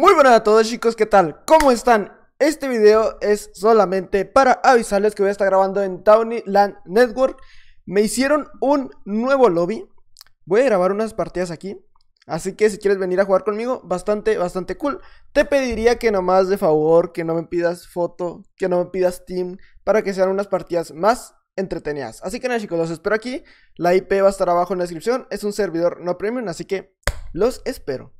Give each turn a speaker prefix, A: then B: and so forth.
A: Muy buenas a todos chicos, ¿qué tal? ¿Cómo están? Este video es solamente para avisarles que voy a estar grabando en Land Network Me hicieron un nuevo lobby Voy a grabar unas partidas aquí Así que si quieres venir a jugar conmigo, bastante, bastante cool Te pediría que nomás de favor, que no me pidas foto, que no me pidas team Para que sean unas partidas más entretenidas Así que nada chicos, los espero aquí La IP va a estar abajo en la descripción Es un servidor no premium, así que los espero